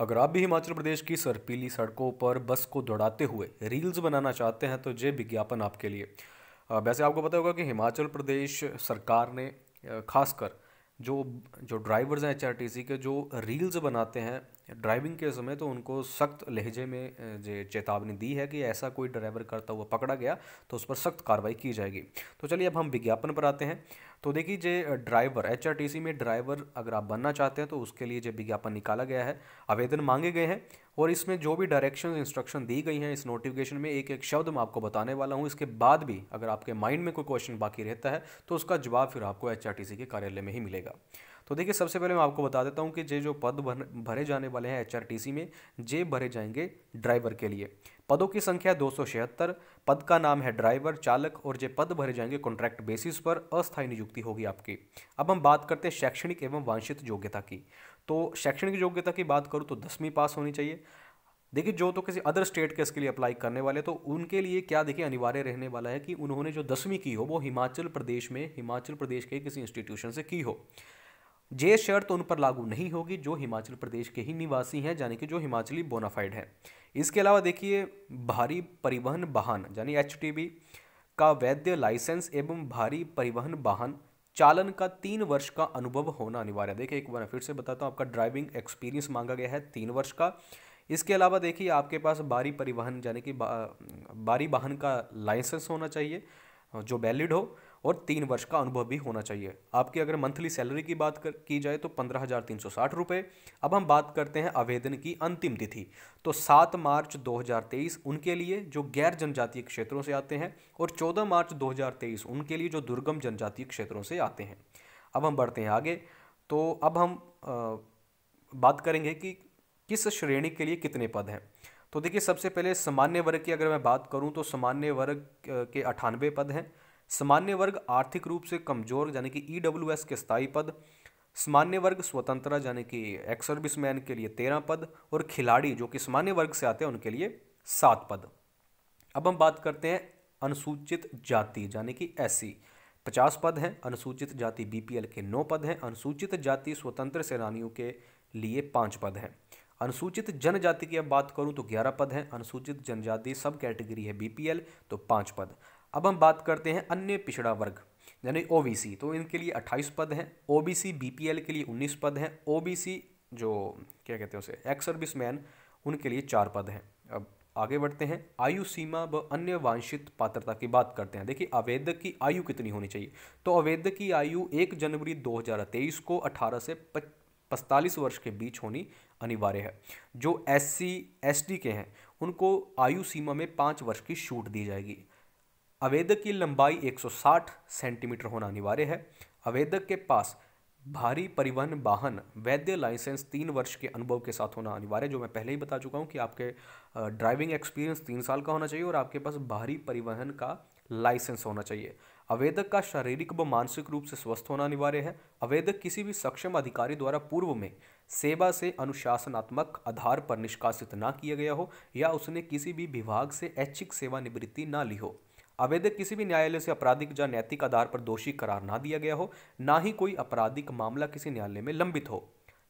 अगर आप भी हिमाचल प्रदेश की सरपीली सड़कों पर बस को दौड़ाते हुए रील्स बनाना चाहते हैं तो ये विज्ञापन आपके लिए वैसे आपको पता होगा कि हिमाचल प्रदेश सरकार ने खासकर जो जो ड्राइवर्स हैं एच के जो रील्स बनाते हैं ड्राइविंग के समय तो उनको सख्त लहजे में जे चेतावनी दी है कि ऐसा कोई ड्राइवर करता हुआ पकड़ा गया तो उस पर सख्त कार्रवाई की जाएगी तो चलिए अब हम विज्ञापन पर आते हैं तो देखिए जो ड्राइवर एच में ड्राइवर अगर आप बनना चाहते हैं तो उसके लिए जो विज्ञापन निकाला गया है आवेदन मांगे गए हैं और इसमें जो भी डायरेक्शन इंस्ट्रक्शन दी गई हैं इस नोटिफिकेशन में एक एक शब्द मैं आपको बताने वाला हूँ इसके बाद भी अगर आपके माइंड में कोई क्वेश्चन बाकी रहता है तो उसका जवाब फिर आपको एच के कार्यालय में ही मिलेगा तो देखिए सबसे पहले मैं आपको बता देता हूँ कि जे जो पद भरे जाने वाले हैं एच में जे भरे जाएंगे ड्राइवर के लिए पदों की संख्या दो पद का नाम है ड्राइवर चालक और जे पद भरे जाएंगे कॉन्ट्रैक्ट बेसिस पर अस्थायी नियुक्ति होगी आपकी अब हम बात करते हैं शैक्षणिक एवं वांछित योग्यता की तो शैक्षणिक योग्यता की बात करूँ तो दसवीं पास होनी चाहिए देखिए जो तो किसी अदर स्टेट के इसके लिए अप्लाई करने वाले तो उनके लिए क्या देखिए अनिवार्य रहने वाला है कि उन्होंने जो दसवीं की हो वो हिमाचल प्रदेश में हिमाचल प्रदेश के किसी इंस्टीट्यूशन से की हो ये शर्त उन पर लागू नहीं होगी जो हिमाचल प्रदेश के ही निवासी हैं यानी कि जो हिमाचली बोनाफाइड है इसके अलावा देखिए भारी परिवहन वाहन यानी एच का वैध लाइसेंस एवं भारी परिवहन वाहन चालन का तीन वर्ष का अनुभव होना अनिवार्य है देखिए एक बार फिर से बताता हूँ आपका ड्राइविंग एक्सपीरियंस मांगा गया है तीन वर्ष का इसके अलावा देखिए आपके पास भारी परिवहन यानी कि भारी वाहन का लाइसेंस होना चाहिए जो वैलिड हो और तीन वर्ष का अनुभव भी होना चाहिए आपकी अगर मंथली सैलरी की बात कर की जाए तो पंद्रह हज़ार तीन सौ साठ रुपये अब हम बात करते हैं आवेदन की अंतिम तिथि तो सात मार्च दो हज़ार तेईस उनके लिए जो गैर जनजातीय क्षेत्रों से आते हैं और चौदह मार्च दो हज़ार तेईस उनके लिए जो दुर्गम जनजातीय क्षेत्रों से आते हैं अब हम बढ़ते हैं आगे तो अब हम आ, बात करेंगे कि किस श्रेणी के लिए कितने पद हैं तो देखिए सबसे पहले सामान्य वर्ग की अगर मैं बात करूं तो सामान्य वर्ग के अठानवे पद हैं सामान्य वर्ग आर्थिक रूप से कमजोर यानी कि ई e के स्थायी पद सामान्य वर्ग स्वतंत्रता यानी कि एक्स सर्विस मैन के लिए तेरह पद और खिलाड़ी जो कि सामान्य वर्ग से आते हैं उनके लिए सात पद अब हम बात करते हैं अनुसूचित जाति यानी कि एस पचास पद हैं अनुसूचित जाति बीपीएल के नौ पद हैं अनुसूचित जाति स्वतंत्र सेनानियों के लिए पाँच पद हैं अनुसूचित जनजाति की अब बात करूं तो ग्यारह पद हैं अनुसूचित जनजाति सब कैटेगरी है बीपीएल तो पाँच पद अब हम बात करते हैं अन्य पिछड़ा वर्ग यानी ओबीसी तो इनके लिए 28 पद हैं ओबीसी बीपीएल के लिए 19 पद हैं ओबीसी जो क्या कहते हैं उसे एक्स सर्विस मैन उनके लिए चार पद हैं अब आगे बढ़ते हैं आयु सीमा व अन्य वांछित पात्रता की बात करते हैं देखिए आवेदक की आयु कितनी होनी चाहिए तो आवेदक की आयु एक जनवरी 2023 को 18 से पस्तालीस वर्ष के बीच होनी अनिवार्य है जो एस सी के हैं उनको आयु सीमा में पाँच वर्ष की छूट दी जाएगी आवेदक की लंबाई 160 सेंटीमीटर होना अनिवार्य है आवेदक के पास भारी परिवहन वाहन वैध लाइसेंस तीन वर्ष के अनुभव के साथ होना अनिवार्य जो मैं पहले ही बता चुका हूँ कि आपके ड्राइविंग एक्सपीरियंस तीन साल का होना चाहिए और आपके पास भारी परिवहन का लाइसेंस होना चाहिए आवेदक का शारीरिक व मानसिक रूप से स्वस्थ होना अनिवार्य है आवेदक किसी भी सक्षम अधिकारी द्वारा पूर्व में सेवा से अनुशासनात्मक आधार पर निष्कासित ना किया गया हो या उसने किसी भी विभाग से ऐच्छिक सेवानिवृत्ति ना ली हो आवेदक किसी भी न्यायालय से आपराधिक या नैतिक आधार पर दोषी करार ना दिया गया हो ना ही कोई आपराधिक मामला किसी न्यायालय में लंबित हो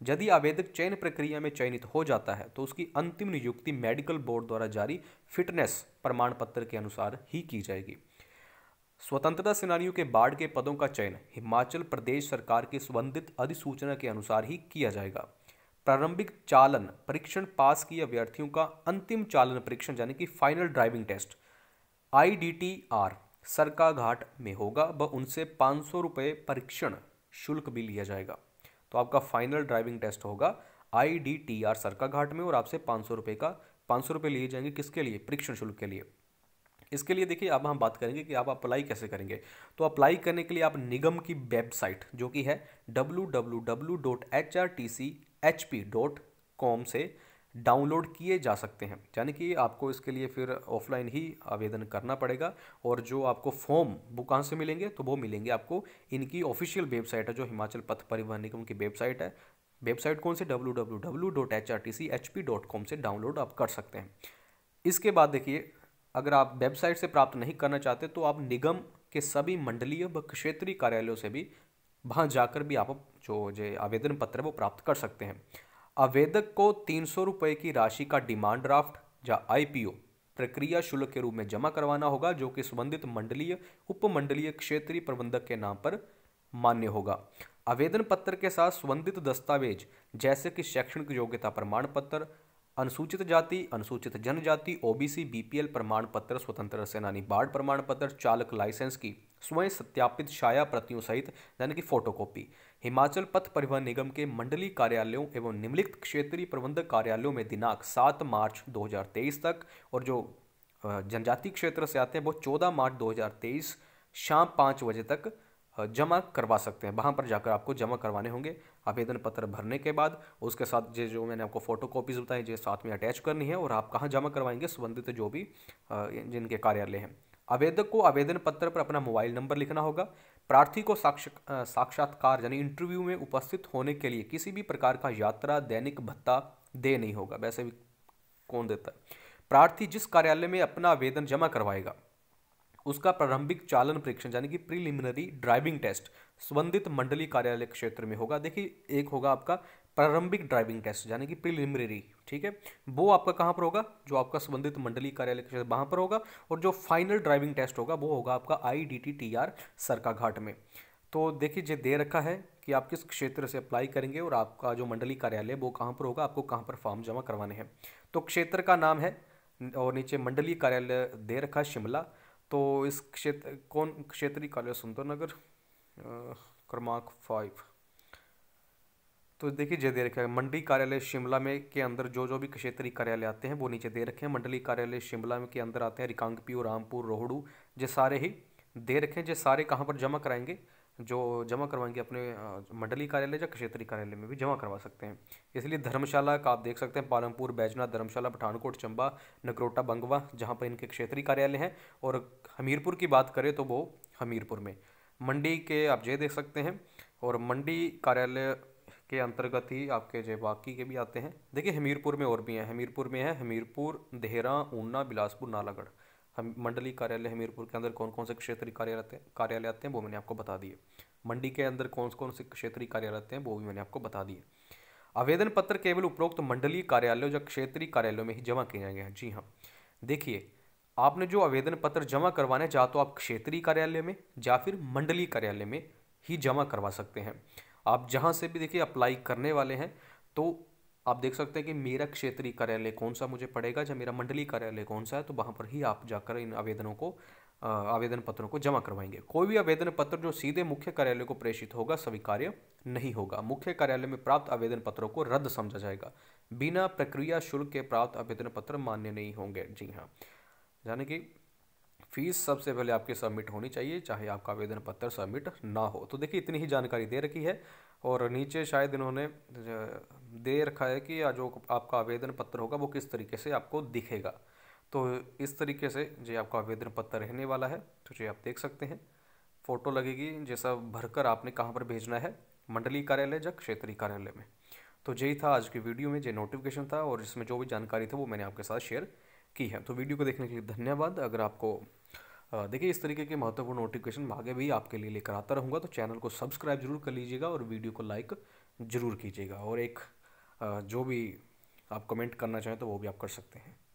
यदि आवेदक चयन प्रक्रिया में चयनित हो जाता है तो उसकी अंतिम नियुक्ति मेडिकल बोर्ड द्वारा जारी फिटनेस प्रमाण पत्र के अनुसार ही की जाएगी स्वतंत्रता सेनानियों के बाढ़ के पदों का चयन हिमाचल प्रदेश सरकार की संबंधित अधिसूचना के अनुसार ही किया जाएगा प्रारंभिक चालन परीक्षण पास किए अभ्यर्थियों का अंतिम चालन परीक्षण यानी कि फाइनल ड्राइविंग टेस्ट आईडीटीआर सरका घाट में होगा व उनसे पाँच सौ रुपये परीक्षण शुल्क भी लिया जाएगा तो आपका फाइनल ड्राइविंग टेस्ट होगा आई डी टी आर सरका घाट में और आपसे पाँच सौ रुपये का पाँच सौ रुपये लिए जाएंगे किसके लिए परीक्षण शुल्क के लिए इसके लिए देखिए अब हम बात करेंगे कि आप अप्लाई कैसे करेंगे तो अप्लाई करने के लिए आप निगम की वेबसाइट जो कि है W W W dot H R T C H P dot com से डाउनलोड किए जा सकते हैं यानी कि आपको इसके लिए फिर ऑफलाइन ही आवेदन करना पड़ेगा और जो आपको फॉर्म वो कहाँ से मिलेंगे तो वो मिलेंगे आपको इनकी ऑफिशियल वेबसाइट है जो हिमाचल पथ परिवहन निगम की वेबसाइट है वेबसाइट कौन से W W W dot H R T C H P dot com से डाउनलोड आप कर सकते हैं इसके बाद देखिए अगर आप वेबसाइट से प्राप्त नहीं करना चाहते तो आप निगम के सभी मंडलीय व क्षेत्रीय कार्यालयों से भी वहाँ जाकर भी आप जो जो आवेदन पत्र है वो प्राप्त कर सकते हैं आवेदक को तीन सौ रुपये की राशि का डिमांड ड्राफ्ट या आईपीओ प्रक्रिया शुल्क के रूप में जमा करवाना होगा जो कि संबंधित मंडलीय उपमंडलीय क्षेत्रीय प्रबंधक के नाम पर मान्य होगा आवेदन पत्र के साथ संबंधित दस्तावेज जैसे कि शैक्षणिक योग्यता प्रमाण पत्र अनुसूचित जाति अनुसूचित जनजाति ओबीसी बीपीएल प्रमाण पत्र स्वतंत्र सेनानी बाढ़ प्रमाण पत्र चालक लाइसेंस की स्वयं सत्यापित छाया प्रतियों सहित यानी कि फोटोकॉपी हिमाचल पथ परिवहन निगम के मंडलीय कार्यालयों एवं निम्नलिखित क्षेत्रीय प्रबंधक कार्यालयों में दिनांक सात मार्च 2023 तक और जो जनजातीय क्षेत्र से आते हैं वो चौदह मार्च 2023 शाम पाँच बजे तक जमा करवा सकते हैं वहाँ पर जाकर आपको जमा करवाने होंगे आवेदन पत्र भरने के बाद उसके साथ जो जो मैंने आपको फ़ोटो कॉपीज़ बताई जो साथ में अटैच करनी है और आप कहाँ जमा करवाएंगे संबंधित जो भी जिनके कार्यालय हैं आवेदक को आवेदन पत्र पर अपना मोबाइल नंबर लिखना होगा प्रार्थी को साक्ष साक्षात्कार यानी इंटरव्यू में उपस्थित होने के लिए किसी भी प्रकार का यात्रा दैनिक भत्ता दे नहीं होगा वैसे भी कौन देता है प्रार्थी जिस कार्यालय में अपना आवेदन जमा करवाएगा उसका प्रारंभिक चालन परीक्षण यानी कि प्रीलिमिनरी ड्राइविंग टेस्ट संबंधित मंडली कार्यालय क्षेत्र में होगा देखिए एक होगा आपका प्रारंभिक ड्राइविंग टेस्ट यानी कि प्रिलिमिनरी ठीक है वो आपका कहाँ पर होगा जो आपका संबंधित मंडलीय कार्यालय के वहाँ पर होगा और जो फाइनल ड्राइविंग टेस्ट होगा वो होगा आपका I D T T R Sarkaghat में तो देखिए जो दे रखा है कि आप किस क्षेत्र से अप्लाई करेंगे और आपका जो मंडलीय कार्यालय वो कहाँ पर होगा आपको कहाँ पर फॉर्म जमा करवाने हैं तो क्षेत्र का नाम है और नीचे मंडलीय कार्यालय दे रखा है शिमला तो इस क्षेत्र कौन क्षेत्रीय कार्यालय सुंदरनगर क्रमांक फाइव तो देखिए जय दे रखा है मंडी कार्यालय शिमला में के अंदर जो जो भी क्षेत्रीय कार्यालय आते हैं वो नीचे दे रखे हैं मंडली कार्यालय शिमला में के अंदर आते हैं रिकांगपियो रामपुर रोहड़ू ये सारे ही दे रखे हैं जो सारे कहाँ पर जमा कराएंगे जो जमा करवाएंगे अपने मंडली कार्यालय या क्षेत्रीय कार्यालय में भी जमा करवा सकते हैं इसलिए धर्मशाला का आप देख सकते हैं पालमपुर बैजनाथ धर्मशाला पठानकोट चंबा नगरोटा बंगवा जहाँ पर इनके क्षेत्रीय कार्यालय हैं और हमीरपुर की बात करें तो वो हमीरपुर में मंडी के आप ये देख सकते हैं और मंडी कार्यालय के अंतर्गत ही आपके जो बाकी के भी आते हैं देखिए हमीरपुर में और भी हैं हमीरपुर में है हमीरपुर देहरा ऊना बिलासपुर नालागढ़ हम मंडली कार्यालय हमीरपुर के अंदर कौन कौन से क्षेत्रीय कार्यालय आते हैं कार्यालय आते हैं वो मैंने आपको बता दिए मंडी के अंदर कौन कौन से क्षेत्रीय कार्यालय आते हैं वो भी मैंने आपको बता दिए आवेदन पत्र केवल उपरोक्त मंडलीय कार्यालयों या क्षेत्रीय कार्यालयों में ही जमा किए जाएंगे हाँ, जी हाँ देखिए आपने जो आवेदन पत्र जमा करवाने जा तो आप क्षेत्रीय कार्यालय में या फिर मंडलीय कार्यालय में ही जमा करवा सकते हैं आप जहाँ से भी देखिए अप्लाई करने वाले हैं तो आप देख सकते हैं कि मेरा क्षेत्रीय कार्यालय कौन सा मुझे पड़ेगा या मेरा मंडलीय कार्यालय कौन सा है तो वहाँ पर ही आप जाकर इन आवेदनों को आवेदन पत्रों को जमा करवाएंगे कोई भी आवेदन पत्र जो सीधे मुख्य कार्यालय को प्रेषित होगा स्वीकार्य नहीं होगा मुख्य कार्यालय में प्राप्त आवेदन पत्रों को रद्द समझा जाएगा बिना प्रक्रिया शुल्क के प्राप्त आवेदन पत्र मान्य नहीं होंगे जी हाँ यानी कि फीस सबसे पहले आपकी सबमिट होनी चाहिए चाहे आपका आवेदन पत्र सबमिट ना हो तो देखिए इतनी ही जानकारी दे रखी है और नीचे शायद इन्होंने दे रखा है कि जो आपका आवेदन पत्र होगा वो किस तरीके से आपको दिखेगा तो इस तरीके से ये आपका आवेदन पत्र रहने वाला है तो ये आप देख सकते हैं फ़ोटो लगेगी जैसा भरकर आपने कहाँ पर भेजना है मंडलीय कार्यालय या क्षेत्रीय कार्यालय में तो यही था आज की वीडियो में जो नोटिफिकेशन था और इसमें जो भी जानकारी थी वो मैंने आपके साथ शेयर की है तो वीडियो को देखने के लिए धन्यवाद अगर आपको देखिए इस तरीके के महत्वपूर्ण नोटिफिकेशन आगे भी आपके लिए लेकर आता रहूँगा तो चैनल को सब्सक्राइब जरूर कर लीजिएगा और वीडियो को लाइक ज़रूर कीजिएगा और एक जो भी आप कमेंट करना चाहें तो वो भी आप कर सकते हैं